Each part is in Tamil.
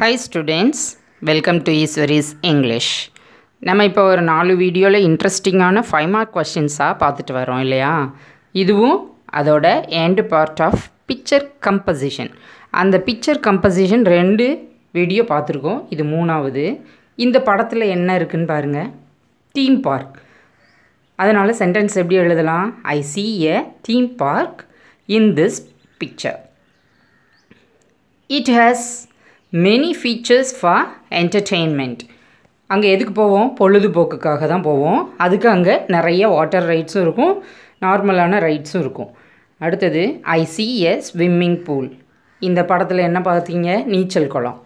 high students welcome to Eswari's English நம்ம இப்போ ஒரு நாலு வீடியோவில் இன்ட்ரெஸ்டிங்கான ஃபைவ் மார்க் கொஷின்ஸாக பார்த்துட்டு வரோம் இல்லையா இதுவும் அதோட end part of picture composition அந்த பிக்சர் கம்போசிஷன் ரெண்டு வீடியோ பார்த்துருக்கோம் இது மூணாவது இந்த படத்தில் என்ன இருக்குன்னு பாருங்கள் தீம் பார்க் அதனால் சென்டென்ஸ் எப்படி எழுதலாம் I see a theme park in this picture it has many features for entertainment அங்கே எதுக்கு போவோம் பொழுதுபோக்குக்காக தான் போவோம் அதுக்கு அங்கே நிறைய வாட்டர் ரைட்ஸும் இருக்கும் நார்மலான ரைட்ஸும் இருக்கும் அடுத்தது I see I see a swimming pool இந்த படத்தில் என்ன பார்த்தீங்க நீச்சல் குளம்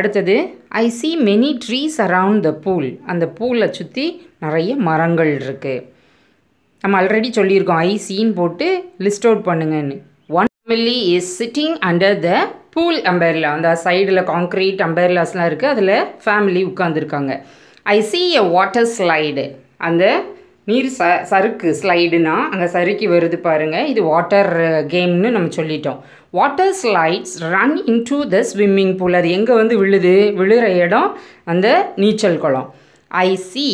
அடுத்தது I see many trees around the pool அந்த பூலை சுற்றி நிறைய மரங்கள் இருக்குது நம்ம ஆல்ரெடி சொல்லியிருக்கோம் ஐசின்னு போட்டு லிஸ்ட் அவுட் பண்ணுங்கன்னு family is sitting under the pool umbrella அந்த சைடில் காங்க்ரீட் அம்பேர்லாஸ்லாம் இருக்குது அதில் ஃபேமிலி உட்காந்துருக்காங்க I see a water slide அந்த நீர் ச சறுக்கு ஸ்லைடுனா அங்கே சறுக்கி வருது பாருங்கள் இது வாட்டர் கேம்னு uh, நம்ம சொல்லிட்டோம் water slides run to the swimming pool அது எங்கே வந்து விழுது விழுகிற இடம் அந்த நீச்சல் குளம் I see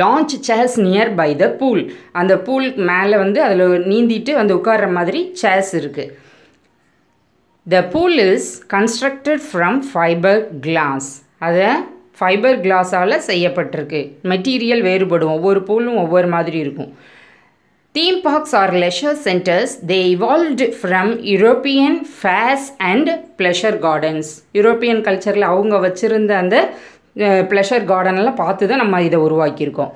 lounge chairs near by the pool அந்த பூலுக்கு மேலே வந்து அதில் நீந்திட்டு வந்து உட்கார்ற மாதிரி சேர்ஸ் இருக்குது the pool is constructed from fibre glass அதை ஃபைபர் கிளாஸால் செய்யப்பட்டிருக்கு மெட்டீரியல் வேறுபடும் ஒவ்வொரு பூலும் ஒவ்வொரு மாதிரி இருக்கும் theme parks are leisure centres they evolved from European fairs and pleasure gardens European கல்ச்சரில் அவங்க வச்சுருந்த அந்த ப்ளஷர் கார்டனில் பார்த்து தான் நம்ம இதை உருவாக்கியிருக்கோம்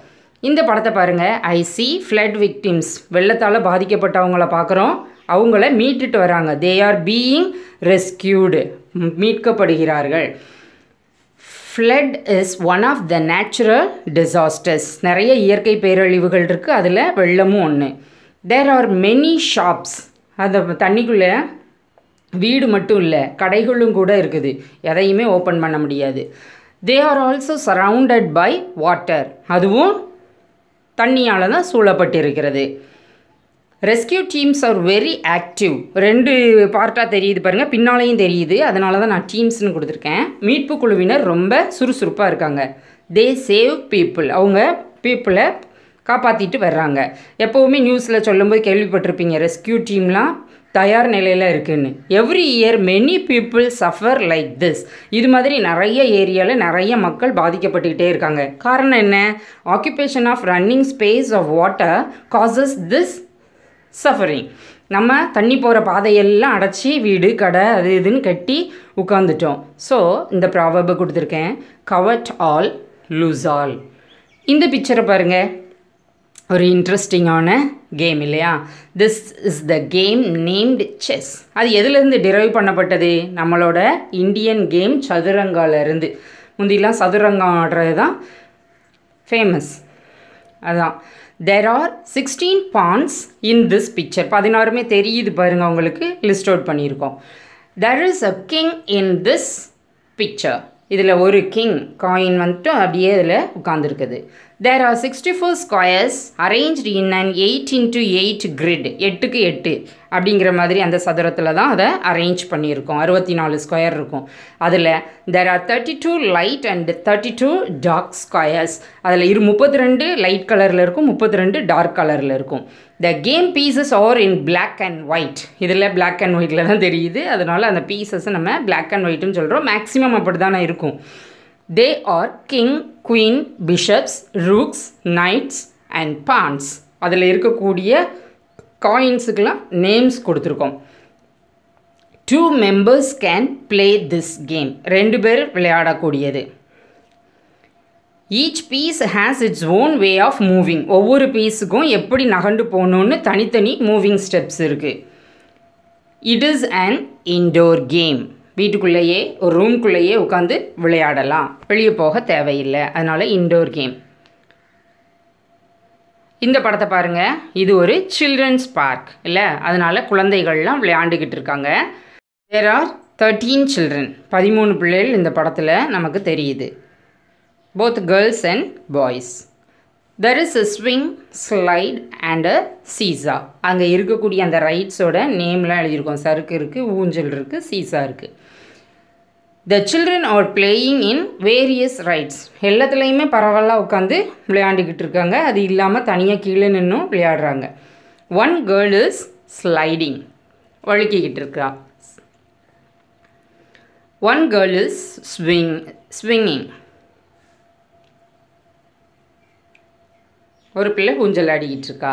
இந்த படத்தை பாருங்கள் ஐ சி ஃப்ளட் விக்டிம்ஸ் வெள்ளத்தால் பாதிக்கப்பட்டவங்கள பார்க்குறோம் அவங்கள மீட்டுட்டு வராங்க தே ஆர் பீயிங் ரெஸ்கியூடு மீட்கப்படுகிறார்கள் flood is one of the natural disasters நிறைய இயற்கை பேரழிவுகள் இருக்குது அதில் வெள்ளமும் ஒன்று தேர் ஆர் மெனி ஷாப்ஸ் அந்த தண்ணிக்குள்ளே வீடு மட்டும் இல்லை கடைகளும் கூட இருக்குது எதையுமே ஓப்பன் பண்ண முடியாது they are also surrounded by water அதுவும் தண்ணியால் தான் சூழப்பட்டிருக்கிறது rescue teams are very active ரெண்டு பார்ட்டாக தெரியுது பாருங்கள் பின்னாலையும் தெரியுது அதனால தான் நான் டீம்ஸ்னு கொடுத்துருக்கேன் மீட்பு குழுவினர் ரொம்ப சுறுசுறுப்பாக இருக்காங்க தே சேவ் பீப்புள் அவங்க பீப்புளை காப்பாற்றிட்டு வர்றாங்க எப்போவுமே நியூஸில் சொல்லும்போது கேள்விப்பட்டிருப்பீங்க ரெஸ்கியூ டீம்லாம் தயார் நிலையில் இருக்குதுன்னு every year many people suffer like this இது மாதிரி நிறைய ஏரியாவில் நிறைய மக்கள் பாதிக்கப்பட்டுக்கிட்டே இருக்காங்க காரணம் என்ன occupation of running space of water causes this suffering நம்ம தண்ணி போகிற பாதையெல்லாம் அடைச்சி வீடு கடை அது இதுன்னு கட்டி உட்காந்துட்டோம் ஸோ இந்த ப்ராபை கொடுத்துருக்கேன் கவர்ட் ஆல் லூஸ் ஆல் இந்த பிக்சரை பாருங்கள் ஒரு இன்ட்ரெஸ்டிங்கான கேம் இல்லையா this is the game named chess அது எதுலேருந்து டிரைவ் பண்ணப்பட்டது நம்மளோட இந்தியன் கேம் சதுரங்காலேருந்து முந்திலாம் சதுரங்கம் ஆடுறது தான் ஃபேமஸ் அதான் there are sixteen pawns in this picture பதினாறுமே தெரியுது பாருங்கள் உங்களுக்கு லிஸ்ட் அவுட் பண்ணியிருக்கோம் there is a king in this picture இதில் ஒரு கிங் காயின் வந்துட்டு அப்படியே இதில் உட்காந்துருக்குது there are sixty four squares arrange in and eight into eight grid எட்டுக்கு எட்டு அப்படிங்கிற மாதிரி அந்த சதுரத்தில் தான் அதை அரேஞ்ச் பண்ணியிருக்கோம் அறுபத்தி நாலு ஸ்கொயர் இருக்கும் அதில் there are thirty two light and thirty two dark squares அதில் இரு முப்பத்தி ரெண்டு லைட் கலரில் இருக்கும் முப்பத்தி ரெண்டு டார்க் கலரில் இருக்கும் the game pieces are in black and white இதில் பிளாக் அண்ட் ஒயிட்டில் தான் தெரியுது அதனால் அந்த பீசஸ் நம்ம பிளாக் அண்ட் ஒயிட்னு சொல்கிறோம் மேக்ஸிமம் அப்படி தானே இருக்கும் they are king queen bishops rooks knights and pawns அதில் இருக்கக்கூடிய காயின்ஸுக்கெலாம் நேம்ஸ் கொடுத்துருக்கோம் two members can play this game ரெண்டு பேர் விளையாடக்கூடியது each piece has its own way of moving ஒவ்வொரு பீஸுக்கும் எப்படி நகண்டு போகணுன்னு தனித்தனி மூவிங் ஸ்டெப்ஸ் இருக்குது it is an indoor game வீட்டுக்குள்ளேயே ஒரு ரூம்குள்ளேயே உட்காந்து விளையாடலாம் வெளியே போக தேவையில்லை அதனால் இன்டோர் கேம் இந்த படத்தை பாருங்கள் இது ஒரு சில்ட்ரன்ஸ் பார்க் இல்லை அதனால் குழந்தைகள்லாம் விளையாண்டுக்கிட்டு இருக்காங்க தேர் ஆர் தேர்ட்டீன் சில்ட்ரன் பதிமூணு பிள்ளைகள் இந்த படத்தில் நமக்கு தெரியுது both girls and boys there is a swing slide and a seesaw அங்கே இருக்கக்கூடிய அந்த ரைட்ஸோட நேம்லாம் எழுதியிருக்கோம் சறுக்கு இருக்குது ஊஞ்சல் இருக்குது சீசா இருக்குது the children are playing in various rides எல்லாத்துலேயுமே பரவாயில்ல உட்காந்து விளையாண்டுக்கிட்டு இருக்காங்க அது இல்லாமல் தனியாக கீழே நின்றும் விளையாடுறாங்க ஒன் கேர்ள் இஸ் ஸ்லைடிங் வழுக்கிக்கிட்டு இருக்கா one girl is swing swinging ஒரு பிள்ளை ஊஞ்சல் ஆடிக்கிட்டு இருக்கா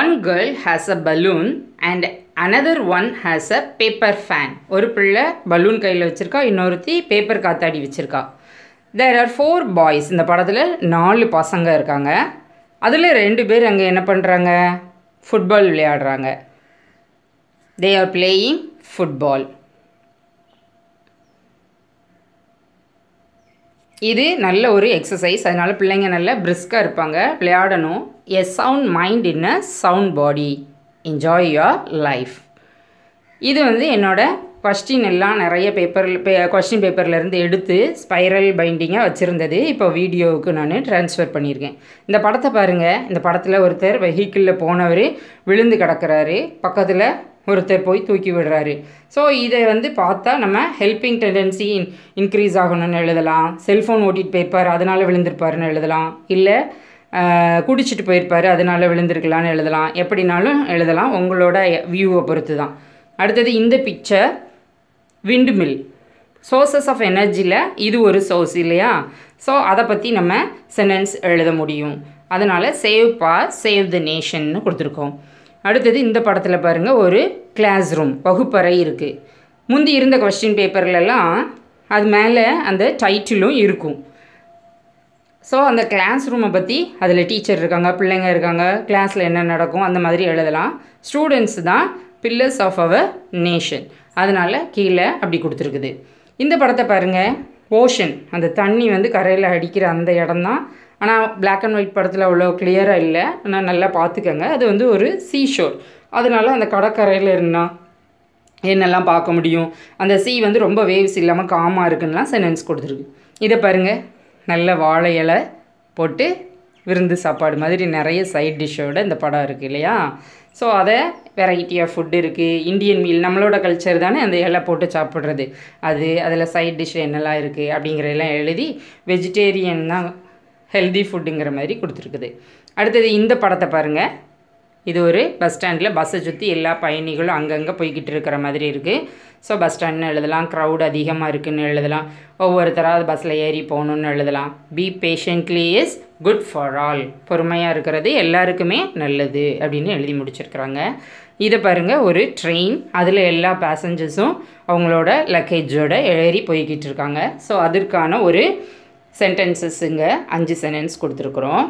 one girl has a balloon and another one has a paper fan ஒரு பிள்ளை பலூன் கையில் வச்சுருக்கா இன்னொருத்தி பேப்பர் காத்தாடி வச்சுருக்கா தேர் ஆர் ஃபோர் பாய்ஸ் இந்த படத்தில் நாலு பசங்க இருக்காங்க அதில் ரெண்டு பேர் அங்கே என்ன பண்ணுறாங்க ஃபுட்பால் விளையாடுறாங்க தே ஆர் பிளேயிங் ஃபுட்பால் இது நல்ல ஒரு எக்ஸசைஸ் அதனால் பிள்ளைங்க நல்ல பிரிஸ்காக இருப்பாங்க விளையாடணும் a sound mind in a sound body enjoy your life இது வந்து என்னோடய கொஸ்டின் எல்லாம் நிறைய பேப்பரில் பே கொஸ்டின் பேப்பர்லேருந்து எடுத்து ஸ்பைரல் பைண்டிங்காக வச்சுருந்தது இப்போ வீடியோவுக்கு நான் டிரான்ஸ்ஃபர் பண்ணியிருக்கேன் இந்த படத்தை பாருங்கள் இந்த படத்தில் ஒருத்தர் வெஹிக்கிளில் போனவர் விழுந்து கிடக்கிறாரு பக்கத்தில் ஒருத்தர் போய் தூக்கி விடுறாரு ஸோ இதை வந்து பார்த்தா நம்ம ஹெல்பிங் டெண்டன்சி இன் இன்க்ரீஸ் ஆகணும்னு எழுதலாம் செல்ஃபோன் ஓட்டிகிட்டு போயிருப்பார் அதனால் விழுந்திருப்பாருன்னு எழுதலாம் இல்லை குடிச்சிட்டு போயிருப்பார் அதனால் விழுந்திருக்கலான்னு எழுதலாம் எப்படினாலும் எழுதலாம் உங்களோட வியூவை பொறுத்து தான் அடுத்தது இந்த பிக்சர் விண்டுமில் சோர்சஸ் ஆஃப் எனர்ஜியில் இது ஒரு சோர்ஸ் இல்லையா ஸோ அதை பற்றி நம்ம சென்டென்ஸ் எழுத முடியும் அதனால் சேவ் பார் சேவ் த நேஷன்னு கொடுத்துருக்கோம் அடுத்தது இந்த படத்தில் பாருங்கள் ஒரு கிளாஸ் ரூம் வகுப்பறை இருக்குது முந்தி இருந்த கொஸ்டின் பேப்பர்லாம் அது மேலே அந்த டைட்டிலும் இருக்கும் ஸோ அந்த கிளாஸ் ரூமை பற்றி அதில் டீச்சர் இருக்காங்க பிள்ளைங்க இருக்காங்க கிளாஸில் என்ன நடக்கும் அந்த மாதிரி எழுதலாம் ஸ்டூடெண்ட்ஸ் தான் பில்லர்ஸ் ஆஃப் அவர் நேஷன் அதனால் கீழே அப்படி கொடுத்துருக்குது இந்த படத்தை பாருங்கள் ஓஷன் அந்த தண்ணி வந்து கரையில் அடிக்கிற அந்த இடம்தான் ஆனால் பிளாக் அண்ட் ஒயிட் படத்தில் அவ்வளோ கிளியராக இல்லை ஆனால் நல்லா பார்த்துக்கோங்க அது வந்து ஒரு சீ ஷோர் அதனால் அந்த கடற்கரையில் இருந்தால் என்னெல்லாம் பார்க்க முடியும் அந்த சீ வந்து ரொம்ப வேவ்ஸ் இல்லாமல் காமாக இருக்குன்னா சென்டென்ஸ் கொடுத்துருக்கு இதை பாருங்கள் நல்ல வாழை இலை போட்டு விருந்து சாப்பாடு மாதிரி நிறைய சைட் டிஷ்ஷோட இந்த படம் இருக்குது இல்லையா ஸோ அதை வெரைட்டி ஆஃப் ஃபுட்டு இருக்குது இந்தியன் மீல் நம்மளோட கல்ச்சர் தானே அந்த இலை போட்டு சாப்பிட்றது அது அதில் சைட் டிஷ் என்னெல்லாம் இருக்குது அப்படிங்கிறதெல்லாம் எழுதி வெஜிடேரியன் தான் ஹெல்தி ஃபுட்டுங்கிற மாதிரி கொடுத்துருக்குது அடுத்தது இந்த படத்தை பாருங்கள் இது ஒரு பஸ் ஸ்டாண்டில் பஸ்ஸை சுற்றி எல்லா பயணிகளும் அங்கங்கே போய்கிட்டு இருக்கிற மாதிரி இருக்குது ஸோ பஸ் ஸ்டாண்ட்னு எழுதலாம் க்ரௌடு அதிகமாக இருக்குதுன்னு எழுதலாம் ஒவ்வொருத்தராக பஸ்ஸில் ஏறி போகணுன்னு எழுதலாம் be patiently is good for all பொறுமையாக இருக்கிறது எல்லாருக்குமே நல்லது அப்படின்னு எழுதி முடிச்சிருக்கிறாங்க இதை பாருங்கள் ஒரு ட்ரெயின் அதில் எல்லா பேசஞ்சர்ஸும் அவங்களோட லக்கேஜோட ஏறி போய்கிட்டு இருக்காங்க ஸோ அதற்கான ஒரு சென்டென்சஸ்ஸுங்க அஞ்சு சென்டென்ஸ் கொடுத்துருக்குறோம்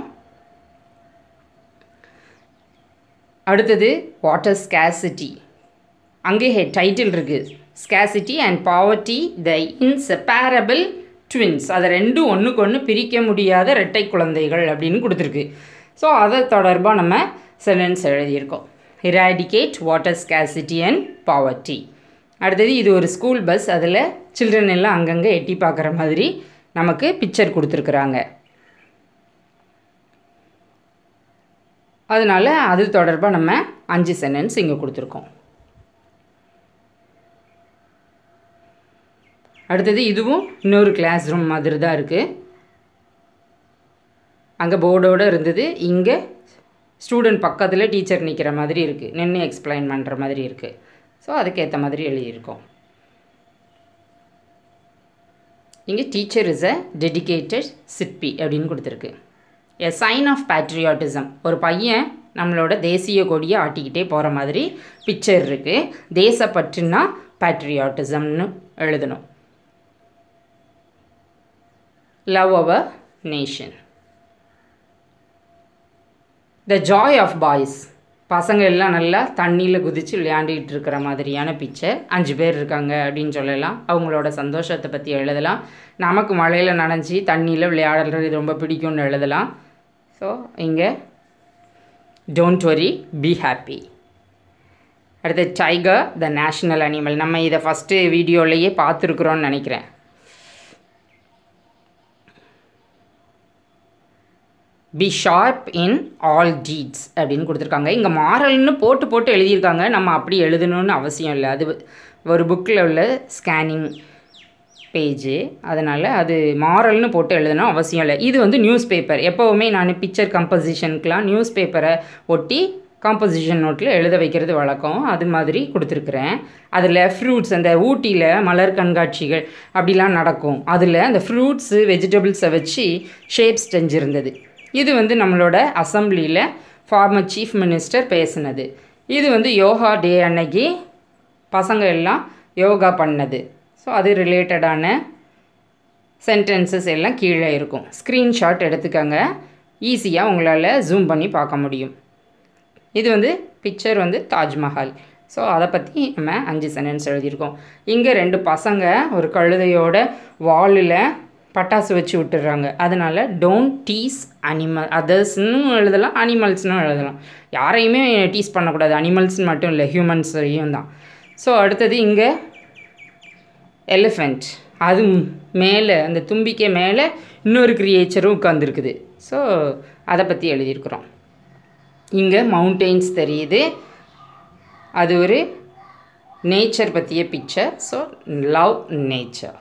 அடுத்தது வாட்டர் ஸ்கேசிட்டி அங்கே டைட்டில் இருக்குது scarcity and poverty the inseparable twins அதை ரெண்டும் ஒன்றுக்கு ஒன்று பிரிக்க முடியாத ரெட்டை குழந்தைகள் அப்படின்னு கொடுத்துருக்கு ஸோ அதை தொடர்பாக நம்ம சென்டென்ஸ் எழுதியிருக்கோம் eradicate water scarcity and poverty அடுத்தது இது ஒரு ஸ்கூல் பஸ் அதில் சில்ட்ரன் எல்லாம் அங்கங்கே எட்டி பார்க்குற மாதிரி நமக்கு பிக்சர் கொடுத்துருக்குறாங்க அதனால் அது தொடர்பாக நம்ம அஞ்சு சென்டென்ஸ் இங்கே கொடுத்துருக்கோம் அடுத்தது இதுவும் இன்னொரு கிளாஸ் ரூம் மாதிரி தான் இருக்குது அங்கே போர்டோடு இருந்தது இங்கே ஸ்டூடெண்ட் பக்கத்தில் டீச்சர் நிற்கிற மாதிரி இருக்குது நின்று எக்ஸ்பிளைன் பண்ணுற மாதிரி இருக்குது ஸோ அதுக்கேற்ற மாதிரி எழுதியிருக்கோம் இங்கே டீச்சர் இஸ் அ டெடிக்கேட்டட் சிற்பி அப்படின்னு கொடுத்துருக்கு எ சைன் ஆஃப் பேட்ரியாட்டிசம் ஒரு பையன் நம்மளோட தேசிய கொடியை ஆட்டிக்கிட்டே போகிற மாதிரி பிக்சர் இருக்குது தேசப்பற்றுனா பேட்ரியாட்டிசம்னு எழுதணும் love our nation the joy of boys பசங்க எல்லாம் நல்லா தண்ணியில் குதித்து விளையாண்டுக்கிட்டு இருக்கிற மாதிரியான பிக்சர் அஞ்சு பேர் இருக்காங்க அப்படின்னு சொல்லலாம் அவங்களோட சந்தோஷத்தை பற்றி எழுதலாம் நமக்கு மழையில் நனைஞ்சி தண்ணியில் விளையாடுறது ரொம்ப பிடிக்கும்னு எழுதலாம் ஸோ இங்கே டோன்ட் வரி பி ஹாப்பி அடுத்து டைகர் த நேஷ்னல் அனிமல் நம்ம இதை ஃபஸ்ட்டு வீடியோலையே பார்த்துருக்குறோன்னு நினைக்கிறேன் be sharp in all deeds அப்படின்னு கொடுத்துருக்காங்க இங்கே மாரல்னு போட்டு போட்டு எழுதியிருக்காங்க நம்ம அப்படி எழுதணும்னு அவசியம் இல்லை அது ஒரு புக்கில் உள்ள ஸ்கேனிங் பேஜு அதனால் அது மாரல்னு போட்டு எழுதணும் அவசியம் இல்லை இது வந்து நியூஸ் பேப்பர் எப்போவுமே நான் பிக்சர் கம்போசிஷனுக்கெலாம் நியூஸ் பேப்பரை ஒட்டி காம்போசிஷன் நோட்டில் எழுத வைக்கிறது வழக்கம் அது மாதிரி கொடுத்துருக்குறேன் அதில் ஃப்ரூட்ஸ் அந்த ஊட்டியில் மலர் கண்காட்சிகள் அப்படிலாம் நடக்கும் அதில் அந்த ஃப்ரூட்ஸு வெஜிடபிள்ஸை வச்சு ஷேப்ஸ் செஞ்சுருந்தது இது வந்து நம்மளோட அசம்பிளியில் ஃபார்மர் சீஃப் மினிஸ்டர் பேசினது இது வந்து யோகா டே அன்னைக்கு பசங்க எல்லாம் யோகா பண்ணது ஸோ அது ரிலேட்டடான சென்டென்சஸ் எல்லாம் கீழே இருக்கும் ஸ்க்ரீன்ஷாட் எடுத்துக்கங்க ஈஸியாக உங்களால் ஜூம் பண்ணி பார்க்க முடியும் இது வந்து பிக்சர் வந்து தாஜ்மஹால் ஸோ அதை பற்றி நம்ம அஞ்சு சென்டென்ஸ் எழுதியிருக்கோம் இங்கே ரெண்டு பசங்க ஒரு கழுதையோட வாலில் பட்டாசு வச்சு விட்டுடுறாங்க அதனால் டோன்ட் டீஸ் அனிமல் அதர்ஸ்னும் எழுதலாம் அனிமல்ஸ்னும் எழுதலாம் யாரையுமே டீஸ் பண்ணக்கூடாது அனிமல்ஸ்னு மட்டும் இல்லை ஹியூமன்ஸையும் தான் ஸோ அடுத்தது இங்கே எலிஃபெண்ட் அது மேலே அந்த தும்பிக்கை மேலே இன்னொரு கிரியேச்சரும் உட்காந்துருக்குது ஸோ அதை பற்றி எழுதியிருக்கிறோம் இங்கே மவுண்டெயின்ஸ் தெரியுது அது ஒரு நேச்சர் பற்றிய picture so love nature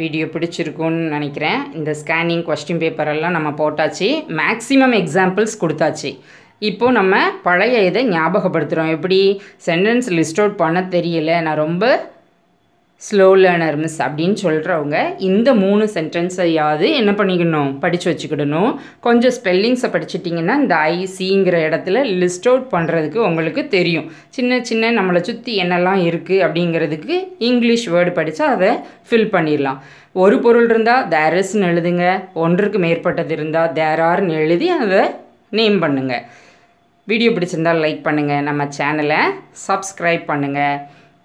video பிடிச்சிருக்குன்னு நினைக்கிறேன் இந்த ஸ்கேனிங் கொஸ்டின் பேப்பரெல்லாம் நம்ம போட்டாச்சு மேக்ஸிமம் எக்ஸாம்பிள்ஸ் கொடுத்தாச்சு இப்போது நம்ம பழைய இதை ஞாபகப்படுத்துகிறோம் எப்படி சென்டென்ஸ் லிஸ்ட் அவுட் பண்ண தெரியல நான் ரொம்ப ஸ்லோ லேர்னர் மிஸ் அப்படின்னு சொல்கிறவங்க இந்த மூணு சென்டென்ஸையாவது என்ன பண்ணிக்கணும் படித்து வச்சுக்கிடணும் கொஞ்சம் ஸ்பெல்லிங்ஸை படிச்சிட்டிங்கன்னா இந்த ஐசிங்கிற இடத்துல லிஸ்ட் அவுட் பண்ணுறதுக்கு உங்களுக்கு தெரியும் சின்ன சின்ன நம்மளை சுற்றி என்னெல்லாம் இருக்குது அப்படிங்கிறதுக்கு இங்கிலீஷ் வேர்டு படித்தா அதை ஃபில் பண்ணிடலாம் ஒரு பொருள் இருந்தால் தேரஸ்ன்னு எழுதுங்க ஒன்றுக்கு மேற்பட்டது இருந்தால் தேரார்னு எழுதி அதை நேம் பண்ணுங்கள் வீடியோ பிடிச்சிருந்தால் லைக் பண்ணுங்கள் நம்ம சேனலை சப்ஸ்கிரைப் பண்ணுங்கள்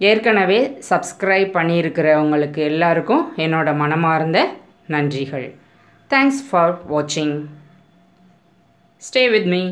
ஏற்கனவே சப்ஸ்கிரைப் பண்ணியிருக்கிறவங்களுக்கு எல்லாருக்கும் என்னோட மனமார்ந்த நன்றிகள் தேங்க்ஸ் ஃபார் வாட்சிங் ஸ்டே வித் மீ